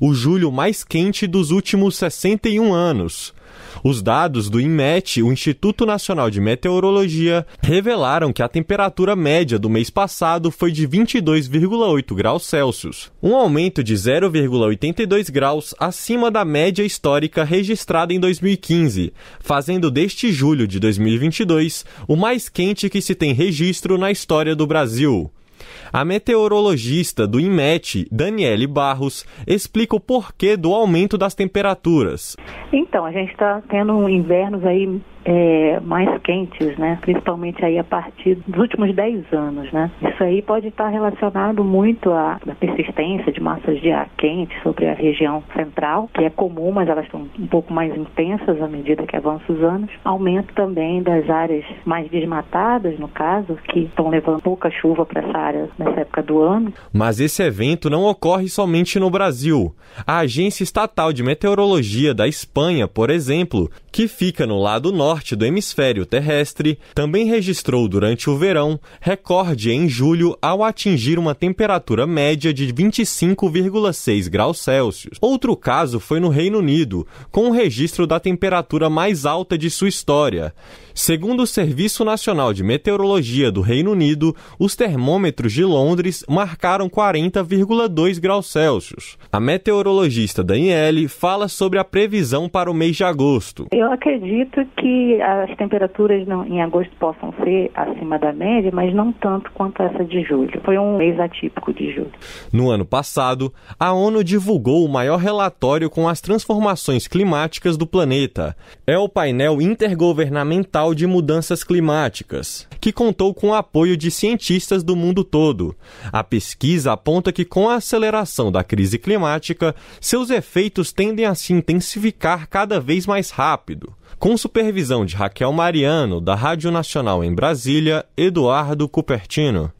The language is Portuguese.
o julho mais quente dos últimos 61 anos. Os dados do INMET, o Instituto Nacional de Meteorologia, revelaram que a temperatura média do mês passado foi de 22,8 graus Celsius, um aumento de 0,82 graus acima da média histórica registrada em 2015, fazendo deste julho de 2022 o mais quente que se tem registro na história do Brasil. A meteorologista do INMET, Daniele Barros, explica o porquê do aumento das temperaturas. Então, a gente está tendo invernos aí é, mais quentes, né? principalmente aí a partir dos últimos 10 anos. Né? Isso aí pode estar relacionado muito à, à persistência de massas de ar quente sobre a região central, que é comum, mas elas estão um pouco mais intensas à medida que avançam os anos. Aumento também das áreas mais desmatadas, no caso, que estão levando pouca chuva para essa área nessa época do ano. Mas esse evento não ocorre somente no Brasil. A Agência Estatal de Meteorologia da Espanha, por exemplo, que fica no lado norte do hemisfério terrestre, também registrou durante o verão recorde em julho ao atingir uma temperatura média de 25,6 graus Celsius. Outro caso foi no Reino Unido, com o registro da temperatura mais alta de sua história. Segundo o Serviço Nacional de Meteorologia do Reino Unido, os termômetros de Londres marcaram 40,2 graus Celsius. A meteorologista Daniele fala sobre a previsão para o mês de agosto. Eu acredito que as temperaturas em agosto possam ser acima da média, mas não tanto quanto essa de julho. Foi um mês atípico de julho. No ano passado, a ONU divulgou o maior relatório com as transformações climáticas do planeta. É o painel intergovernamental de mudanças climáticas, que contou com o apoio de cientistas do mundo todo todo. A pesquisa aponta que, com a aceleração da crise climática, seus efeitos tendem a se intensificar cada vez mais rápido. Com supervisão de Raquel Mariano, da Rádio Nacional em Brasília, Eduardo Cupertino.